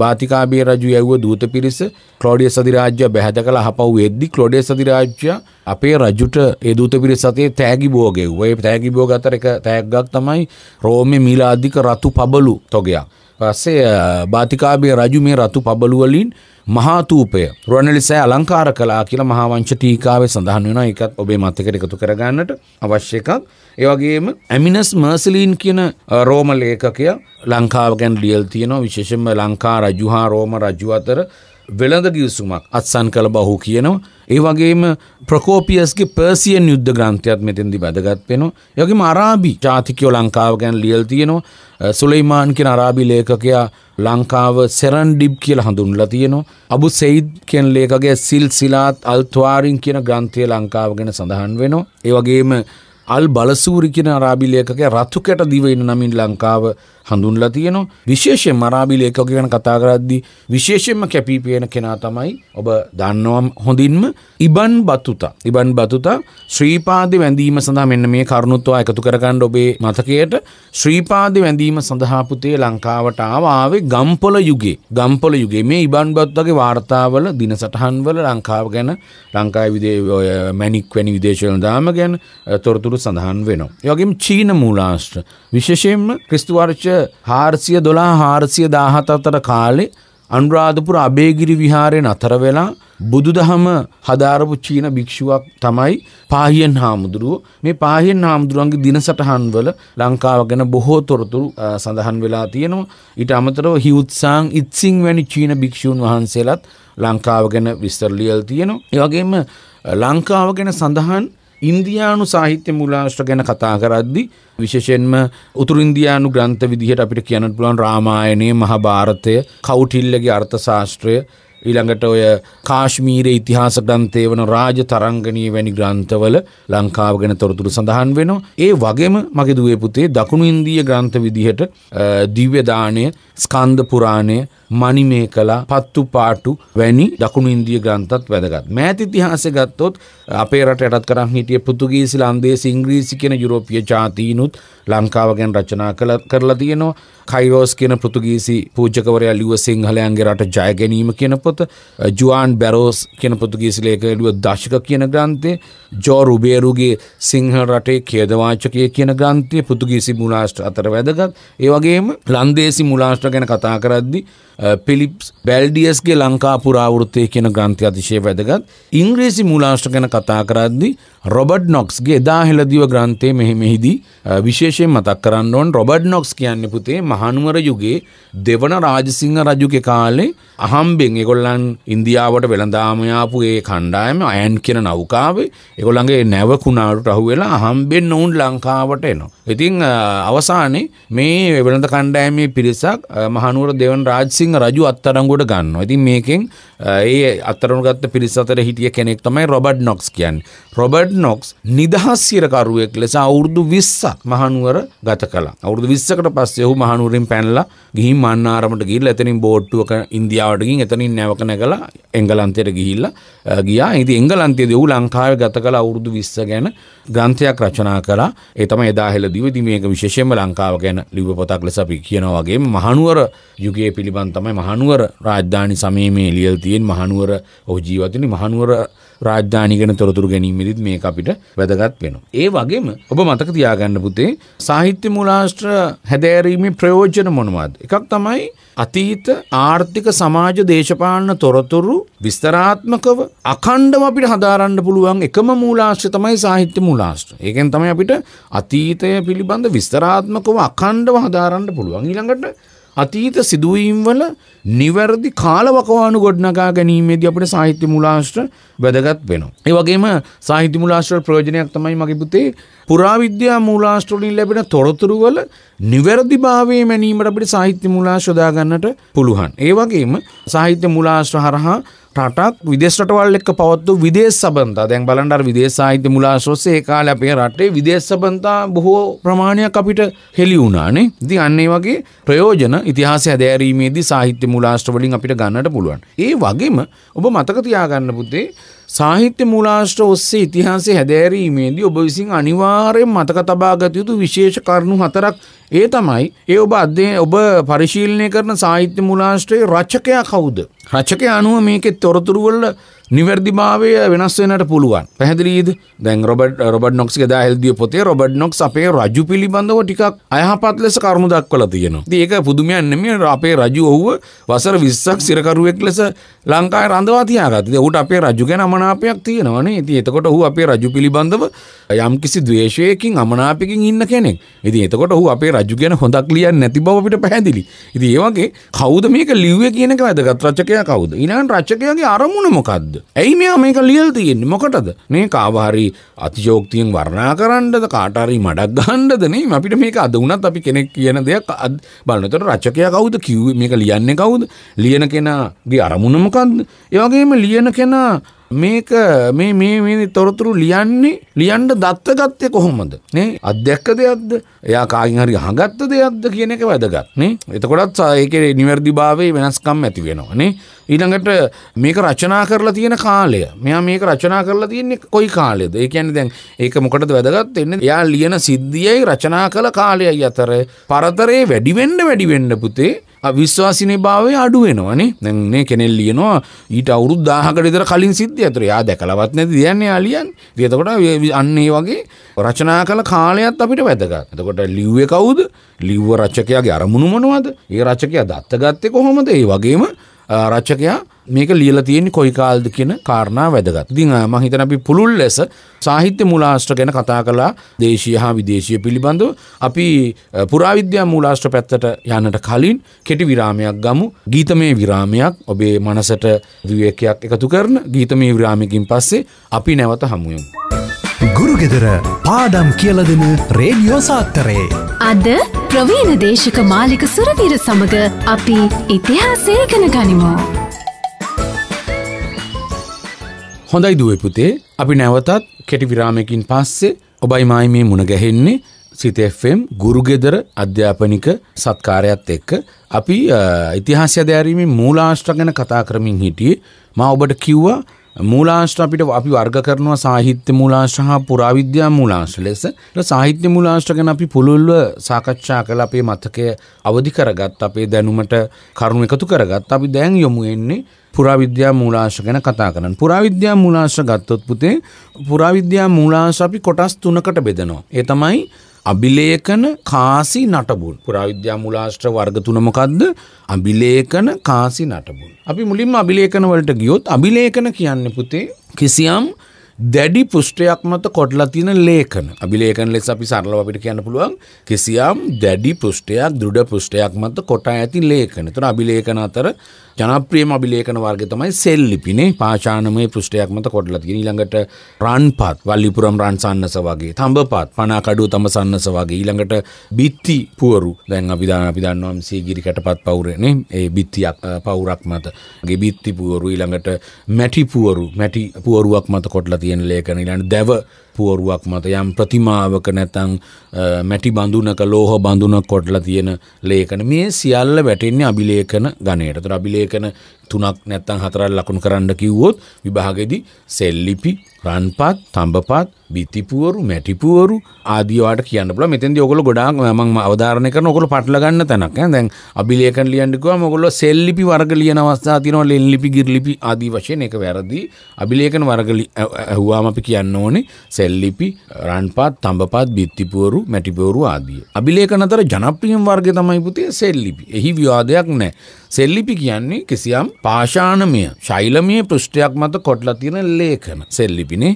බාතිකාභය රජු ඇව්ව දූත පිරිස ක්ලෝඩියස් අධිරාජ්‍ය බැහැ දකලා අහපව් වෙද්දි ක්ලොඩේ සතිරාජ්‍ය අපේ රජුට එදූත පිරි සතේ තෑගි බෝගෙව් ඒ තෑගි බෝග අතර එක තෑග්ගක් තමයි රෝමය මිලාධික රතු පබලු තොගයක්. පස්සේ භාතිකාබේ රජු මේ රතු පබලුවලින් මහාතූපය රුවනලිසෑ අලංකාර කලා කියලා මහාවංශ ටීකාවේ සඳහන් වෙන එකත් ඔබේ මතකට එකතු කරගන්නට අවශ්‍ය එකක්. ඒ වගේම ඇමිනස් මර්සලීන් කියන රෝම ලේඛකයා ලංකාව ගැන ලියලා තියෙනවා විශේෂයෙන්ම ලංකා රජු හා රෝම රජු අතර වෙළඳ ගිවිසුමක් අත්සන් කළ බහු කියනවා. ඒ වගේම ප්‍රකෝපියස්ගේ පර්සියන් යුද්ධ ග්‍රන්ථයත් මෙතෙන්දි වැදගත් වෙනවා. ඒ වගේම අරාබි ජාතිකයෝ ලංකාව ගැන ලියලා තියෙනවා. සුලෙයිමාන් කියන අරාබි ලේඛකයා ලංකාව සෙරන්ඩිබ් කියලා හඳුන්ලා තියෙනවා. අබු සෙයිද් කියන ලේඛකගේ සිල්සිලාත් අල් තුවාරින් කියන ග්‍රන්ථය ලංකාව ගැන සඳහන් වෙනවා. ඒ වගේම අල් බලසූරි කියන අරාබි ලේඛකයා රතුකැට දිව ඉන්න නමින් ලංකාව හඳුන්ලා තියෙනවා. විශේෂයෙන් මරාබිල ඒකක ගැන කතා කරද්දී විශේෂයෙන්ම කැපී පේන කෙනා තමයි ඔබ දන්නවම් හොඳින්ම ඉබන් බතුතා. ඉබන් බතුතා ශ්‍රීපාද වැඳීම සඳහා මෙන්න මේ කරුණුත්වා එකතු කරගන්න ඔබේ මතකයට ශ්‍රීපාද වැඳීම සඳහා පුතේ ලංකාවට ආවේ ගම්පොළ යුගයේ. ගම්පොළ යුගයේ මේ ඉබන් බතුතාගේ වාර්තාවල දිනසටහන්වල ලංකාව ගැන ලංකාවේ විදේ මැණික් වැනි විදේශ දාම ගැන තොරතුරු සඳහන් වෙනවා. ඒ වගේම චීන මූලාශ්‍ර විශේෂයෙන්ම ක්‍රිස්තු වර්ෂ හාර්සිය දොලා හාර්සිය දාහතතර කාලෙ අනුරාධපුර අබේගිරි විහාරයෙන් අතර වෙලා බුදු දහම හදාරපු චීන භික්ෂුවක් තමයි පාහියෙන් හාමුදුරුව මේ පාහියෙන් හාමුදුරුවන්ගේ දිනසටහන්වල ලංකාව ගැන බොහෝ තොරතුරු සඳහන් වෙලා තියෙනවා ඊට අමතරව හිවුත්සාං ඉත්සිං වැනි චීන භික්ෂූන් වහන්සේලත් ලංකාව ගැන විස්තර ලියලා තියෙනවා ඒ වගේම ලංකාව ගැන සඳහන් ඉන්දියානු සාහිත්‍ය මුලාශ්‍ර ගැන කතා කරද්දි විශේෂෙන්ම උතුරු ඉන්දියානු ග්‍රන්ථ විදිහට අපිට කියන්න පුළුවන් රාමායනයේ මහභාරතය කවුටිල්ලගේ අර්ථශාස්ත්‍රය ඊළඟට ඔය කාශ්මීරයේ ඉතිහාස ග්‍රන්ථය වන රාජ තරංගනී වැනි ග්‍රන්ථවල ලංකාව ගැන තොරතුරු සඳහන් වෙනවා. ඒ වගේම මගේ දුවේ පුතේ දකුණු ඉන්දීය ග්‍රන්ථ විදිහට දිව්‍ය දාණය, ස්කන්ධ පුරාණය, මනිමේ කලා පත්තු පාටු වැනි දකුණු ඉන්දිය ග්‍රන්ථත් වැදගත්. මෑත ඉතිහාසය ගත්තොත් අපේ රට යටත් කරන් හිටිය පෘතුගීසි ලන්දේසි ඉංග්‍රීසි කියන යුරෝපීය ජාතීනුත් ලංකාව ගැන රචනා කරලා තියෙනවා. කයිරෝස් කියන පෘතුගීසි පූජකවරයා ලිව්ව සිංහලයන්ගේ රට ජය ගැනීම කියන පොත, ජුවාන් බැරෝස් කියන පෘතුගීසි ලේඛකයා ලිව්ව දශක කියන ග්‍රන්ථය, ජෝ රුබේරුගේ සිංහල රටේ ඛේදවාචකය කියන ග්‍රන්ථය පෘතුගීසි මුලාශ්‍ර අතර වැදගත්. ඒ වගේම ලන්දේසි මුලාශ්‍ර ගැන කතා කරද්දී පිලිප්ස් uh, බැල්ඩියස්ගේ ලංකා පුරාවෘත්තය කියන ග්‍රන්ථය අතිශය වැදගත්. ඉංග්‍රීසි මුලාශ්‍ර ගැන කතා කරද්දි රොබඩ් නොක්ස්ගේ එදා හෙළදිව ග්‍රන්ථය මෙහිමෙහිදී uh, විශේෂයෙන් මතක් කරන්න ඕන් රොබඩ් නොක්ස් කියන්න පුතේ මහනුවර යුගයේ දෙවන රාජසිංහ රජුගේ කාලේ අහම්බෙන් එගොල්ලන් ඉන්දියාවට වෙළඳාමයාපු ඒ කණ්ඩායම අයන් කියන නෞකාවේ එගොල්ලන්ගේ නැව කුණාටට අහුවෙලා අහම්බෙන් ඔවුන් ලංකාවට එනවා. ඉතින් uh, අවසානයේ මේ වෙළඳ කණ්ඩායමේ පිරිසක් මහනුවර දෙවන රාජසිංහ සිංහ රජු අත්තරංගුවට ගන්න ඉතින් මේකෙන් ඒ අත්තරනු ගත්ත පිරිස අතර හිටිය කෙනෙක් තමයි රොබඩ් නොක්ස් කියන් රොබඩ් නොක්ස් නිදහස්සිරකරුවෙක් ලෙස අවුරුදු විස්සක් මහනුවර ගත කලා අවුරුදු විස්සකට පස්සේ ඔහු මහනුවරින් පැනලා ගිහින් මන්නාරමට ගිහිල්ලා එතනින් බෝට්ටුවක ඉන්දියාවට ගිහින් එතනින් නැවක නැගලා එංගලන්තයට ගිහිල්ලා ගියා ඉතින් එංගලන්තයේදී ඔහු ලංකාවේ ගත කළ අවුරුදු 20 ගැන ග්‍රන්ථයක් රචනා කළා ඒ තමයි එදා හෙළදිවදී මේක විශේෂයෙන්ම ලංකාව ගැන ලිව්ව පොතක් ලෙස අපි කියනවා වගේම මහනුවර යුගයේ පිළිබඳ නම් තමයි මහනුවර රාජධානි සමයේ මේ ලියල් තියෙන මහනුවර ඔහු ජීවත් වෙන මහනුවර රාජධානි ගැන තොරතුරු ගැනීමෙදිත් මේක අපිට වැදගත් වෙනවා. ඒ වගේම ඔබ මතක තියාගන්න පුතේ සාහිත්‍ය මූලාශ්‍ර හැදෑරීමේ ප්‍රයෝජන මොනවද? එකක් තමයි අතීත ආර්ථික සමාජ දේශපාලන තොරතුරු විස්තරාත්මකව අඛණ්ඩව අපිට හදාරන්න පුළුවන් එකම මූලාශ්‍රය තමයි සාහිත්‍ය මූලාශ්‍රය. ඒකෙන් තමයි අපිට අතීතය පිළිබඳ විස්තරාත්මකව අඛණ්ඩව හදාරන්න පුළුවන්. ඊළඟට අතීත සිදුවීම්වල නිවැරදි කාලවකවානු ගොඩනගා ගැනීමේදී අපිට සාහිත්‍ය මූලාශ්‍ර වැදගත් වෙනවා. ඒ වගේම සාහිත්‍ය මූලාශ්‍ර ප්‍රයෝජනයක් තමයි මගේ පුතේ පුරාවිද්‍යා මූලාශ්‍ර වලින් ලැබෙන තොරතුරු වල නිවැරදිභාවයේ මැනීමට අපිට සාහිත්‍ය මූලාශ්‍ර යොදා ගන්නට පුළුවන්. ඒ වගේම සාහිත්‍ය මූලාශ්‍ර හරහා රටත් විදේශටවල් එක්ක පවත්තු විදේශ සබන්තා දැන් බලන්ඩර් විදේශ සාහිත්‍ය මුලාශෝස්සේ කාල අපේ රටේ විදේශ සබන්තා බොහෝ ප්‍රමාණයක් අපිට හෙළි වුණානේ ඉති අන්නේ වගේ ප්‍රයෝජන ඉතිහාස හැදෑරීමේදී සාහිත්‍ය මුලාශ්ටවලින් අපිට ගන්නට පුළුවන් ඒ වගේම ඔබ මතක තියාගන්න පුද්දේ සාහිත්‍ය මූලාශ්‍ර ඔස්සේ ඉතිහාසය හැදෑරීමේදී ඔබ විසින් අනිවාර්යෙන් මතක තබා ගත යුතු විශේෂ කරුණු හතරක් ඒ තමයි ඒ ඔබ අධ්‍යය ඔබ පරිශීලනය කරන සාහිත්‍ය මූලාශ්‍රයේ රචකයා කවුද රචකයා අනුව මේකේ තොරතුරු වල නිවැරදිභාවය වෙනස්වෙනට පුළුවන් පැහැදිලීද දැන් රොබට රොබට නොක්ස් දා හෙල්දිය පොතේ රොබට නොක්ස් අපේ රජු පිළිබඳව ටිකක් අයහපත් ලෙස කරුණු දක්වල තියෙනවා ඒක පුදුමයන්නෙම අපේ රජු ඔහුව වසර විස්සක් සිරකරුවෙක් ලෙස ලංකායි රඳවා තියාගත්ත ඔහුට අපේ රජු ගැන අමනාපයක් තියෙනවනේ ඉතින් එතකොට ඔහු අපේ රජු පිළිබඳව යම් කිසි ද්වේෂයකින් අමනාපකින් ඉන්න කෙනෙක් ඉතින් එතකොට ඔහු අපේ රජු ගැන හොඳක් ලියන්නේ නැති බව අපිට පැහැදිලි ඉතින් ඒ වගේ කවුද මේක ලිව්වේ කියන එක වැදගත් රචකයා කවුද ඊළඟ රචකයාගේ අරමුණ මොකද්ද ඇයි මෙයා මේක ලියල් තියෙන්නේ මොකටද මේ කාවාහරි අතිශෝක්තියෙන් වර්ණා කරන්නද කාටාරි මඩක් ගන්නද නේ අපිට මේක අද වුණත් අපි කෙනෙක් කියන දෙයක් බලනතර රචකයා කවුද කිව්වේ මේක ලියන්නේ කවුද ලියන කෙනාගේ අරමුණ මොකද්ද ඒ වගේම ලියන කෙනා මේක මේ මේ මේ තොරතුරු ලියන්නේ ලියන්ඩ දත්තගත්තය කොහොමද නේ අධ්‍යක්ක දෙයක්ද එයා කායින් හරි හඟත්ත දෙයක්ද කියන එක වැදගත් නේ එතකොටත් ඒකේ නිවැරදි භාවයේ වෙනස්කම් ඇති වෙනවා නේ ඊළඟට මේක රචනා කරලා තියෙන කාලය මෙයා මේක රචනා කරලා තියෙන්නේ කොයි කාලෙද ඒ කියන්නේ දැන් ඒක මොකටද වැදගත් වෙන්නේ එයා ලියන සිද්ධියයි රචනා කළ කාලයයි අතර පරතරේ වැඩි වෙන්න වැඩි වෙන්න පුතේ විශ්වාසින භාවය අඩුවෙනවනේ නැන්නේ කෙනෙල් ලියනවා ඊට අවුරුදු දාහකට විතර කලින් සිද්ධිය ඇතර යා දැකලවත් නැති කියන්නේ අලියන් එතකොට අන්න ඒ වගේ රචනා කළ කාලයත් අපිට වැදගත්. එතකොට ලිව්වේ කවුද? ලිව්ව රචකයාගේ අරමුණු මොනවද? ඒ රචකයා දත්තගත්තේ කොහොමද? ඒ වගේම රචකයා මේක ලියල තියෙන්නේ කොයි කාල්ද කියන කාරණා වැදගත්. ඉතින් මම හිතන අපි පුළුල් ලෙස සාහිත්‍ය මූලාශ්‍ර ගැන කතා කළා දේශීය හා විදේශීය පිළිබඳව. අපි පුරාවිද්‍යා මූලාශ්‍ර පැත්තට යන්නට කලින් කෙටි විරාමයක් ගමු. ගීතමය විරාමයක් ඔබේ මනසට විවේකයක් එකතු කරන ගීතමය විරාමයකින් පස්සේ අපි නැවත හමු වෙමු. ගුරුගෙදර පාඩම් කියලදෙන රේඩියෝ සාත්තරේ. අද ප්‍රවීණ දේශක මාලික සුරවීර සමඟ අපි ඉතිහාසේකන ගනිමෝ. හොඳයි දුව පුතේ අපි නැවතත් කෙටි විරාමයකින් පස්සේ ඔබයි මයි මේ මුණ ගැහෙන්නේ සිතFම් ගුරුගෙදර අධ්‍යාපනික සත්කාරයත් එක්ක අපි ඉතිහාස්‍ය දෑරීමේ මූලාශ්ට්‍ර ගැන කතා කරමින් හිටියේ මා ඔබට කිව්වා මූලාශ්‍ර අපිට අපි වර්ග කරනවා සාහිත්‍ය මූලාශ්‍ර හා පුරාවිද්‍යා මූලාශ්‍ර ලෙස. සාහිත්‍ය මූලාශ්‍ර ගැන අපි පුළුල්ව සාකච්ඡා කළ අපේ මතකය අවදි කරගත් අපේ දැනුමට කරුණු එකතු කරගත් අපි දැන් යොමු වෙන්නේ පුරාවිද්‍යා මූලාශ්‍ර ගැන කතා කරන්න. පුරාවිද්‍යා මූලාශ්‍ර ගත්තොත් පුතේ පුරාවිද්‍යා මූලාශ්‍ර අපි කොටස් තුනකට බෙදනවා. ඒ තමයි අභිලේකන කාසි නටබුන් පුරාවිද්‍යා මුලාශ්‍ර වර්ග තුන මොකද්ද අභිලේකන කාසි නටබුන් අපි මුලින්ම අභිලේකන වලට ගියොත් අභිලේකන කියන්නේ පුතේ කිසියම් දැඩි පුෂ්ටයක් මත කොටලා තියෙන ලේඛන අභිලේඛන ලෙස අපි සරලව අපිට කියන්න පුළුවන් කිසියම් දැඩි පුෂ්ටයක් දෘඩ පුෂ්ටයක් මත කොට ඇති ලේඛන. එතන අභිලේඛන අතර ජනප්‍රියම අභිලේඛන වර්ග තමයි සෙල් ලිපිනේ පාෂාණමය පෘෂ්ඨයක් මත කොටලා තියෙන ඊළඟට රන්පත් වල්ලිපුරම් රන්සන්නස වගේ තඹපත් පනාකඩුව තමසන්නස වගේ ඊළඟට බිත්ති පුවරු දැන් අපි දාන අපි දන්නවා සීගිරි කැටපත් පවුරනේ ඒ බිත්තියක් පවුරක් මත ගේ බිත්ති පුවරු ඊළඟට මැටි පුවරු මැටි පුවරුවක් මත කොටලා තියෙන ලේඛන ඊළඟ දැව පුවරුවක් මත යම් ප්‍රතිමාවක නැතං මැටි බඳුනක ලෝහ බඳුන කොටලා තියෙන ලේඛන මේ සියල්ල වැටෙන්නේ අභිලේඛන ගණයට. ඒතර අභිලේඛන තුනක් නැත්තං හතරල් ලකුණු කරන්න කිව්වොත් විභාගෙදි සෙල්ලිපි රන්පත් තඹපත් බිතිපුවරු මැටිපුවරු ආදීවාට කියන්න බල මෙතෙන්ද ඔගොල ගොඩාක් මම අවධාරණය කරන ඔගොල පටලගන්න තැනක් දැන් අභිලේඛන ලියන්නකම ඔගොල්ල සෙල්ලිපි වර්ග ලියන අවස්ථා තියෙනවා ලෙන්ලිපි ගිරිලිපි ආදී වශයෙන් ඒක වැරදි අභිලේඛන වර්ග ඇහුවාම අපි කියන්න ඕනේ සෙල්ලිපි රන්පත් තඹපත් බිත්තිපුවරු මැටිපුවරු ආදී අභිලේඛන අතර ජනප්‍රියම වර්ගය තමයි පුතේ සෙල්ලිපි එහි විවාදයක් නැහැ සෙල්ලිපි කියන්නේ කිසියම් පාෂාණමය ශෛලමය පෘෂ්ටයක් මත කොටලා තියෙන ලේඛන සෙල්ලිපිනේ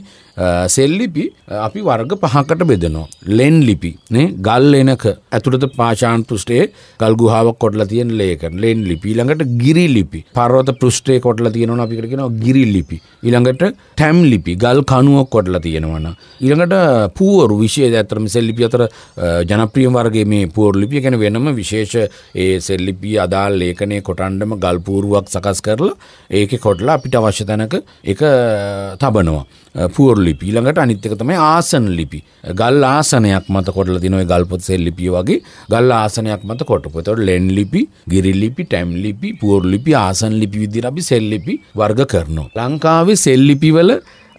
සෙල් ලිපි අපි වර්ග පහකට බෙදනවා. ලෙන් ලිපි නේ ගල් එනක ඇතුළත පාෂාණ පෘෂ්ඨයේ ගල් ගුහාවක් කොටලා තියෙන ලේකන ලෙන් ලිපි ඊළඟට ගිරි ලිපි පර්වත පෘෂ්ඨයේ කොටලා තියෙනවනම් අපිකට කියනවා ගිරි ලිපි ඊළඟට ටැම් ලිපි ගල් කණුවක් කොටලා තියෙනවනම් ඊළඟට පුවරු විශේෂ ඇත්තටම සෙල් ලිපි අතර ජනප්‍රිය වර්ගයේ මේ පුවරු ලිපිය කියන්නේ වෙනම විශේෂ ඒ සෙල් ලිපිය අදාළ ලේඛනයේ කොටන්නම ගල් පුවරුවක් සකස් කරලා ඒකේ කොටලා අපිට අවශ්‍ය තැනක ඒක තබනවා පුවරු ලිපි ළඟට අනිත් එක තමයි ආසන ලිපි. ගල් ආසනයක් මත කොටලා දින ওই ගල්පොත් සෙල් ලිපිය වගේ ගල් ආසනයක් මත කොටපු. ඒතකොට ලෙන් ලිපි, ගිරි ලිපි, ටැම් ලිපි, පුවරු ලිපි, ආසන ලිපි විදිහට අපි සෙල් ලිපි වර්ග කරනවා. ලංකාවේ සෙල් ලිපි වල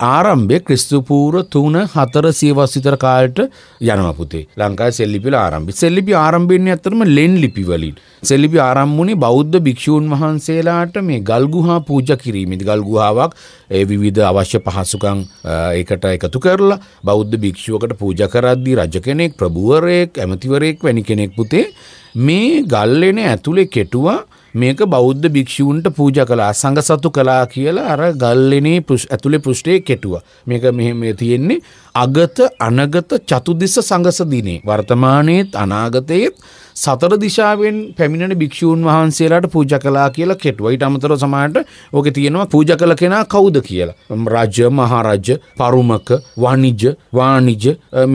ආරම්භය ක්‍රිස්තුපූර තුන හතර සියවස් විතර කාලට යනවා පුතේ. ලංකාවේ සෙල්ලිපිල ආරම්භය. සෙල්ලිපි ආරම්භෙන්නේ ඇත්තටම ලෙන් ලිපි වලින්. සෙල්ලිපි ආරම්භ වුණේ බෞද්ධ භික්ෂූන් වහන්සේලාට මේ ගල්ගුහා පූජා කිරීමේදී ගල්ගුහාවක් ඒ විවිධ අවශ්‍ය පහසුකම් ඒකට එකතු කරලා බෞද්ධ භික්ෂුවකට පූජා කරද්දී රජ කෙනෙක්, ප්‍රභූවරයෙක්, ඇමතිවරයෙක් වැනි කෙනෙක් පුතේ මේ ගල්ලෙන ඇතුලේ කෙටුවා මේක බෞද්ධ භික්ෂූන්ට පූජ කලා සංග සතු කලා කියලා අර ගල්ලනේ ඇතුළේ පෘෂ්ටේ කෙටුව මේක මෙහෙම තියෙන්නේ අගත අනගත චතුදිස්ස සංගසදිනේ වර්තමානයේත් අනාගතයේත් සතර දිශාවෙන් පැමිණෙන භික්ෂූන් වහන්සේලාට පූජා කළා කියලා කෙටුවා. ඊට අමතරව සමහරට ඕකේ තියෙනවා පූජා කළ කෙනා කවුද කියලා. රජ, මහරජ, පරුමක, වණිජ, වාණිජ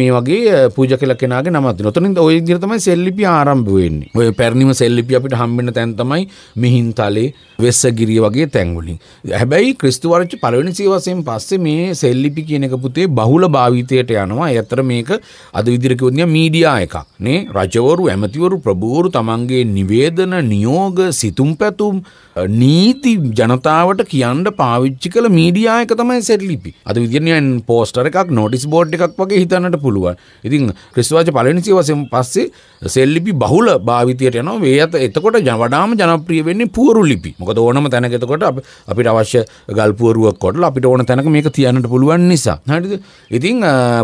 මේ වගේ පූජා කළ කෙනාගේ නම අදිනවා. එතනින් ওই විදිහට තමයි සෙල්ලිපි ආරම්භ වෙන්නේ. ඔය පැරණිම සෙල්ලිපි අපිට හම්බෙන්න තැන තමයි මිහින්තලේ, වෙස්සගිරිය වගේ තැන් වලින්. හැබැයි ක්‍රිස්තු වර්ෂ පළවෙනි සියවසෙන් පස්සේ මේ සෙල්ලිපි කියන එක පුතේ බහුල භාවිතයට යනවා. ඒ අතර මේක අද විදිහට කිව්වොත් නිකන් මීඩියා එකක් නේ. රජවරු, ඇමතිවරු ගුරුවරු ප්‍රභූරු තමන්ගේ නිවේදන නියෝග සිතුම් පැතුම් නීති ජනතාවට කියන්න පාවිච්චි කළ මීඩියායක තමයි සෙටලිපි අද විදිරණයන් පෝස්ටර එකක් නොටිස් බෝඩ් එකක් වගේ හිතන්නට පුළුවන් ඉතින් ක්‍රිස්වාච පලනිසි වසෙන් පස්සේ සෙල්ලිපි බහුල භාවිතයට යන වේ ඇත එතකොට ජනවඩාම ජනප්‍රිය වෙන්නේ පුවරු ලිපි මොකද ඕනම තැනක එතකොට අපිට අවශ්‍ය ගල්පුවරුවක් කොටල අපිට ඕන තැනක මේක තියන්නට පුළුවන් නිසා හරිද ඉතින්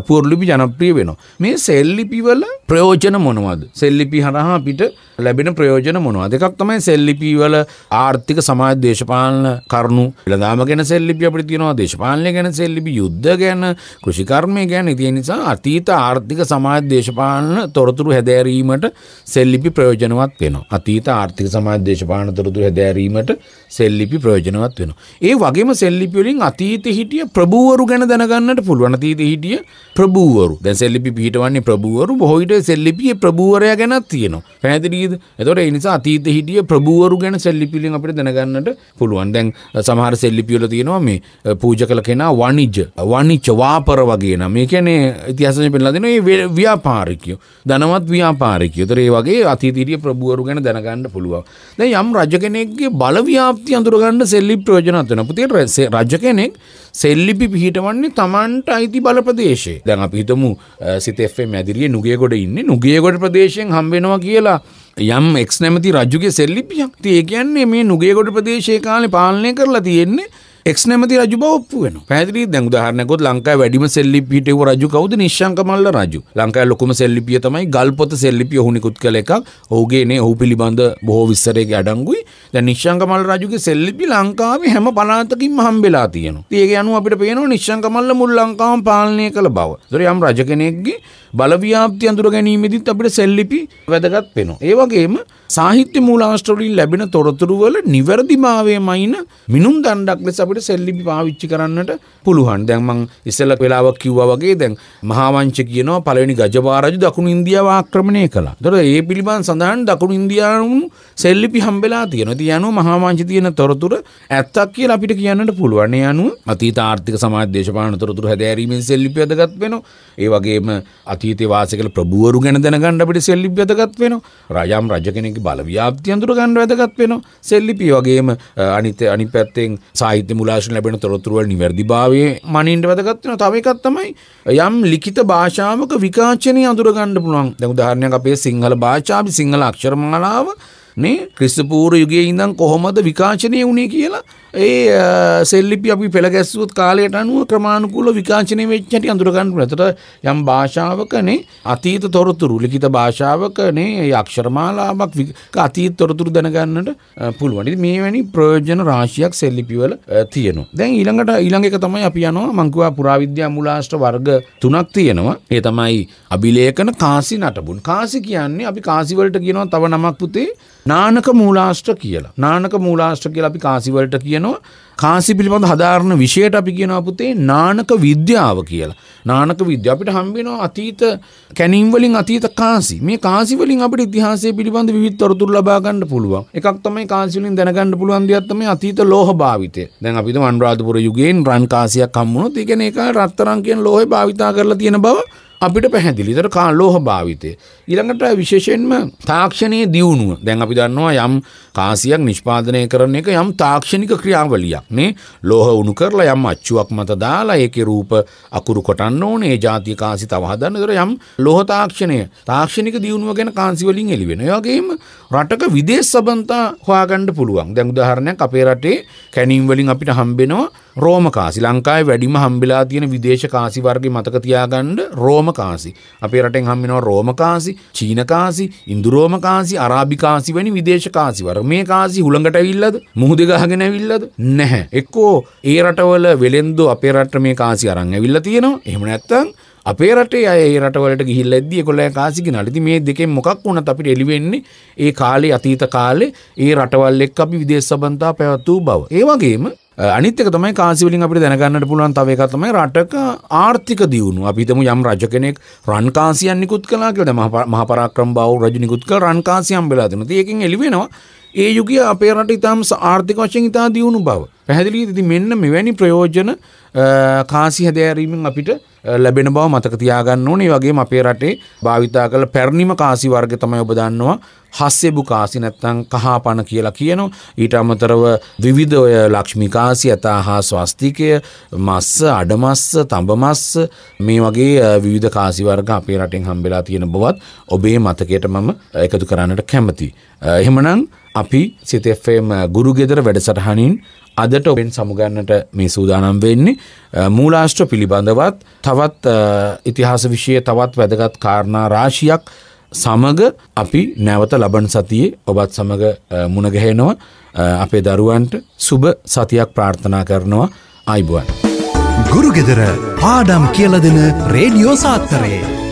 පුවරුලිපි ජනප්‍රිය වෙනවා මේ සෙල්ලිපිවල ප්‍රයෝජන මොනවද සෙල්ලිපි හර හරහා අපිට ලැබෙන ප්‍රයෝජන මොනවා දෙකක් තමයි සෙල්ලිපීවල ආර්ථික සමාජ දේශපාලන කරුණු ඉළදාම ගැන සෙල්ලිපි අපිට තියෙනවා දේශපාලනය ගැන සෙල්ලිපි යුද්ධ ගැන කෘෂිකර්මය ගැන ඉතිය නිසා අතීත ආර්ථික සමාජ දේශපාලන තොරතුරු හැදෑරීමට සෙල්ලිපි ප්‍රයෝජනවත් වෙනවා අතීත ආර්ථික සමාජ දේශපාලන තොරතුරු හැදෑරීමට සෙල්ලිපි ප්‍රයෝජනවත් වෙනවා ඒ වගේම සෙල්ලිපි වලින් අතීත හිටිය ප්‍රභූවරු ගැන දැනගන්නට පුළුවන් අතීත හිටිය ප්‍රභූවරු දැන් සෙල්ලිපි පිහිටවන්නේ ප්‍රභූවරු බොහෝ විට සෙල්ලිපියේ ප්‍රභූවරයා ගැනත් තියෙනවා තියෙනවා පැහැදිලිද එතකොට ඒ නිසා අතීතේ හිටිය ප්‍රභූවරු ගැන සෙල්ලිපිලින් අපිට දැනගන්නට පුළුවන් දැන් සමහර සෙල්ලිපිවල තියෙනවා මේ පූජා කළ කෙනා වණිජ වණිජ වාපර වගේ නම ඒ කියන්නේ ඉතිහාසයෙන් පෙන්නලා දෙනවා මේ ව්‍යාපාරිකයෝ ධනවත් ව්‍යාපාරිකයෝ ඒතර ඒ වගේ අතීතේ හිටිය ප්‍රභූවරු ගැන දැනගන්න පුළුවන් දැන් යම් රජ කෙනෙක්ගේ බල ව්‍යාප්තිය අඳුර ගන්න සෙල්ලිප් ප්‍රයෝජනවත් වෙනවා පුතේ රජ කෙනෙක් සෙල්ලිපි පිහිටවන්නේ Tamanට අයිති බල ප්‍රදේශයේ. දැන් අපි හිතමු සිත FM ඇදිරියේ නුගේගොඩ ඉන්නේ. නුගේගොඩ ප්‍රදේශයෙන් හම් වෙනවා කියලා යම් එක්ස් නැමැති රජුගේ සෙල්ලිපියක්. ඉතින් ඒ කියන්නේ මේ නුගේගොඩ ප්‍රදේශයේ කාලේ පාලනය කරලා තියෙන්නේ එක් නැමති රජු බවප්පු වෙන පැදිරි දැන් උදාහරණයකොත් ලංකාව වැඩිම සෙල්ලිප් හිටව රජු කවුද නිශ්ශංක මල්ල රජු ලංකාවේ ලොකුම සෙල්ලිපිය තමයි ගල්පොත සෙල්ලිපිය ඔහු නිකුත් කළ එකක් ඔහුගේ නේ ඔහු පිළිබඳ බොහෝ විස්තරයක අඩංගුයි දැන් නිශ්ශංක මල්ල රජුගේ සෙල්ලිපි ලංකාවේ හැම පළාතකින්ම හම්බෙලා තියෙනවා ඒක අනුව අපිට පේනවා නිශ්ශංක මල්ල මුළු ලංකාවම පාලනය කළ බව ඒතර යම් රජ කෙනෙක්ගේ බලව්‍යාප්ති අඳුර ගැනීමෙදිත් අපිට සෙල්ලිපි වැදගත් වෙනවා ඒ වගේම සාහිත්‍ය මූලාශ්‍රවලින් ලැබෙන තොරතුරු වල නිවැරදිභාවය මයින මිනුම් දණ්ඩක් ලෙස අපිට කෙනෙකුට සෙල්ලිපි පාවිච්චි කරන්නට පුළුවන් දැන්මං ඉස්සල වෙලාවක් කිව්වා වගේ දැන් මහාවංච කියනවා පළවෙනි ගජපාරජු දකුණු ඉන්දියාව ආක්‍රමණය කළා. ඒතර ඒ පිළිබඳ සඳහන් දකුණු ඉන්දියානු සෙල්ලිපි හම්බෙලා තියෙනවා. ඉතින් යනවා මහාවංච තියෙන තොරතුර ඇත්තක් කියලා අපිට කියන්නට පුළුවන්. ඒ අනුව අතීත ආර්ථික සමාජ දේශපාලන තොරතුරු හැදෑරීමෙන් සෙල්ලිපි වැදගත් වෙනවා. ඒ වගේම අතීතයේ වාසය කළ ප්‍රභූවරු ගැන දැනගන්න අපිට සෙල්ලිපි වැදගත් වෙනවා. රජම් රජ කෙනෙක්ගේ බලව්‍යාප්ති අඳුර ගන්න වැදගත් වෙනවා. සෙල්ලිපි වගේම අනිත් අනිත් පැත්තෙන් සාහිත්‍ය මුල් අභිලාෂණ ලැබෙන තොරතුරුවල් නිවැරදි භාවය මනින්ට වැදගත්වෙන තවකත් තමයි යම් ලිඛිත භාෂාවක විකාශනය අඳුරගන්න පුළුවන් දැන් උදාහරණයක් අපේ සිංහල භාෂාව සිංහල අක්ෂර මාලාව නේ ක්‍රිස්තපූර්ව යුගයේ ඉඳන් කොහොමද විකාශනය වුණේ කියලා ඒ සෙල්ලිපි අපි පෙළ ගැස්සුවොත් කාලයට අනුව ක්‍රමාණුකූල විකාශනය වෙච්ච හැටි අඳුරගන්න පුළුවන්. එතකොට යම් භාෂාවකනේ අතීත තොරතුරු ලිඛිත භාෂාවකනේ අක්ෂරමාලාවක් අතීත තොරතුරු දැනගන්නට පුළුවන්. ඉතින් මේ වැනි ප්‍රයෝජන රාශියක් සෙල්ලිපි වල තියෙනවා. දැන් ඊළඟට ඊළඟ එක තමයි අපි යනවා මංකුවා පුරාවිද්‍යා මූලාශ්‍ර වර්ග තුනක් තියෙනවා. ඒ තමයි අභිලේඛන කාසි නටබුන්. කාසි කියන්නේ අපි කාසි වලට කියනවා තව නමක් පුතේ නානක මූලාශ්‍ර කියලා. නානක මූලාශ්‍ර කියලා අපි කාසි වලට කියනවා. කියනවා කාසි පිළිබඳ හදාරණ විෂයට අපි කියනවා පුතේ නානක විද්‍යාව කියලා. නානක විද්‍යාව අපිට හම්බ වෙනවා අතීත කැණීම් වලින් අතීත කාසි. මේ කාසි වලින් අපිට ඉතිහාසය පිළිබඳ විවිධ තොරතුරු ලබා ගන්න පුළුවන්. එකක් තමයි කාසි වලින් දැනගන්න පුළුවන් දෙයක් තමයි අතීත ලෝහ භාවිතය. දැන් අපි දමු අනුරාධපුර යුගයෙන් රන් කාසියක් හම් වුණොත් ඒ කියන්නේ ඒක රත්තරන් කියන ලෝහේ භාවිතා කරලා තියෙන බව අපිට පැහැදිලි. ඒතර කා ලෝහ භාවිතය. ඊළඟට විශේෂයෙන්ම තාක්ෂණයේ දියුණුව දැන් අපි දන්නවා යම් කාසියක් නිෂ්පාදනය කරන එක යම් තාක්ෂණික ක්‍රියාවලියක් නේ ලෝහ උණු කරලා යම් අච්චුවක් මත දාලා ඒකේ රූප අකුරු කොටන්න ඕනේ ඒ જાතිය කාසි තව හදන්න. ඒතර යම් ලෝහ තාක්ෂණය තාක්ෂණික දියුණුව ගැන කාන්සි වලින් එළි වෙනවා. ඒ වගේම රටක විදේශ සබඳතා හොයාගන්න පුළුවන්. දැන් උදාහරණයක් අපේ රටේ කැණීම් වලින් අපිට හම්බෙනවා රෝම කාසි ලංකාවේ වැඩිම හම්බෙලා තියෙන විදේශ කාසි වර්ගේ මතක තියාගන්න රෝම කාසි. අපේ රටෙන් හම්බෙනවා රෝම කාසි. චීනකාසි ඉන්දුරෝමකාසි අරාභිකාසි වැනි විදේශකාසි වර මේ කාසි හුළඟට ඇවිල්ලද මුහුද ගහගෙන ඇවිල්ලද නැහැ එක්කෝ ඒ රටවල වෙලෙන්දෝ අපේ රට මේ කාසි අරන් ඇවිල්ලා තියෙනවා එහෙම නැත්තම් අපේ රටේ අය ඒ රටවලට ගිහිල්ලා ඇද්දි ඒගොල්ලෝ කාසිකි නඩිති මේ දෙකෙන් මොකක් වුණත් අපිට එළි වෙන්නේ ඒ කාලේ අතීත කාලේ ඒ රටවල් එක්ක අපි විදේශ සම්බන්ධතා පැවැත් වූ බව. ඒ වගේම Uh, අනිත්‍යක තමයි කාසිවලින් අපිට දැනගන්නට පුළුවන් තව එකක් තමයි රටක ආර්ථික දියුණුව. අපි හිතමු යම් රජ කෙනෙක් රන් කාසියක් නිකුත් කළා කියලා. දැන් මහ පරාක්‍රම බාහු රජු නිකුත් කළ රන් කාසියම් වෙලා දෙනවා. ඉතින් ඒකෙන් එළි වෙනවා ඒ යුගය අපේ රට ඉතාම ආර්ථික වශයෙන් ඉතා දියුණු බව පැහැදිලි ති මෙන්න මෙවැනි ප්‍රයෝජන කාසි හැදෑරීමෙන් අපිට ලැබෙන බව මතක තියාගන්න ඕනේ වගේ අපේ රටේ භාවිතා කළ පැරණිම කාසි වර්ග තමයි ඔබ දන්නවා හස්සෙබු කාසි නැත්තම් කහපන කියලා කියනවා ඊට අමතරව විවිධ ඔය ලක්ෂ්මී කාසි අතහා ස්වස්තිකය මස්ස අඩමස්ස තඹ මස්ස මේ වගේ විවිධ කාසි වර්ග අපේ රටෙන් හම්බෙලා තියෙන බවත් ඔබේ මතකයට මම එකතු කරන්නට කැමතියි එහෙමනම් අපි සිතFම් ගුරු ගෙදර වැඩසටහනින් අදට ඔබෙන් සමුගන්නට මේ සූදානම් වෙන්නේ මූලාශ්‍ර පිළිබඳවත් තවත් ඉතිහාස විෂය තවත් වැදගත් කාරණා රාශියක් සමග අපි නැවත ලබන සතියේ ඔබත් සමඟ මුණගැහෙනවා අපේ දරුවන්ට සුබ සතියක් ප්‍රාර්ථනා කරනවා අයිබුවන්. ගුරුගෙදර පාඩම් කියලදෙන රේඩියෝ සාත්තරයේ.